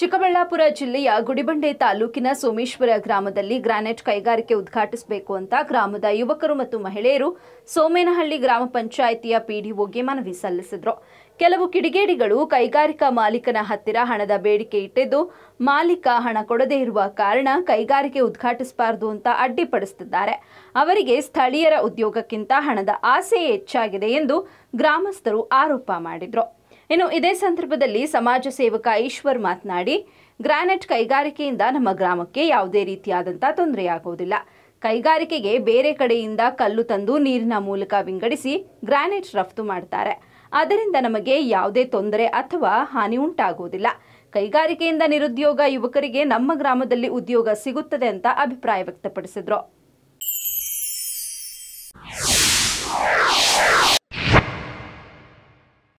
ಚಿಕ್ಕಬಳ್ಳಾಪುರ ಜಿಲ್ಲೆಯ ಗುಡಿಬಂಡೆ ತಾಲೂಕಿನ ಸೋಮೇಶ್ವರ ಗ್ರಾಮದಲ್ಲಿ ಗ್ರಾನೈಟ್ ಕೈಗಾರಿಕೆ ಉದ್ಘಾಟಿಸಬೇಕು ಅಂತ ಗ್ರಾಮದ ಯುವಕರು ಮತ್ತು ಮಹಿಳೆಯರು ಸೋಮೇನಹಳ್ಳಿ ಗ್ರಾಮ ಪಂಚಾಯಿತಿಯ ಪಿಡಿಒಗೆ ಮನವಿ ಸಲ್ಲಿಸಿದರು ಕೆಲವು ಕಿಡಿಗೇಡಿಗಳು ಕೈಗಾರಿಕಾ ಮಾಲೀಕನ ಹತ್ತಿರ ಹಣದ ಬೇಡಿಕೆ ಇಟ್ಟಿದ್ದು ಮಾಲೀಕ ಹಣ ಕೊಡದೇ ಇರುವ ಕಾರಣ ಕೈಗಾರಿಕೆ ಉದ್ಘಾಟಿಸಬಾರದು ಅಂತ ಅಡ್ಡಿಪಡಿಸುತ್ತಿದ್ದಾರೆ ಅವರಿಗೆ ಸ್ಥಳೀಯರ ಉದ್ಯೋಗಕ್ಕಿಂತ ಹಣದ ಆಸೆಯೇ ಹೆಚ್ಚಾಗಿದೆ ಎಂದು ಗ್ರಾಮಸ್ಥರು ಆರೋಪ ಮಾಡಿದರು ಇನ್ನು ಇದೇ ಸಂದರ್ಭದಲ್ಲಿ ಸಮಾಜ ಸೇವಕ ಈಶ್ವರ್ ಮಾತನಾಡಿ ಗ್ರಾನೈಟ್ ಕೈಗಾರಿಕೆಯಿಂದ ನಮ್ಮ ಗ್ರಾಮಕ್ಕೆ ಯಾವುದೇ ರೀತಿಯಾದಂಥ ತೊಂದರೆಯಾಗುವುದಿಲ್ಲ ಕೈಗಾರಿಕೆಗೆ ಬೇರೆ ಕಡೆಯಿಂದ ಕಲ್ಲು ತಂದು ನೀರಿನ ಮೂಲಕ ವಿಂಗಡಿಸಿ ಗ್ರಾನೈಟ್ ರಫ್ತು ಮಾಡ್ತಾರೆ ಅದರಿಂದ ನಮಗೆ ಯಾವುದೇ ತೊಂದರೆ ಅಥವಾ ಹಾನಿ ಉಂಟಾಗುವುದಿಲ್ಲ ಕೈಗಾರಿಕೆಯಿಂದ ನಿರುದ್ಯೋಗ ಯುವಕರಿಗೆ ನಮ್ಮ ಗ್ರಾಮದಲ್ಲಿ ಉದ್ಯೋಗ ಸಿಗುತ್ತದೆ ಅಂತ ಅಭಿಪ್ರಾಯ ವ್ಯಕ್ತಪಡಿಸಿದರು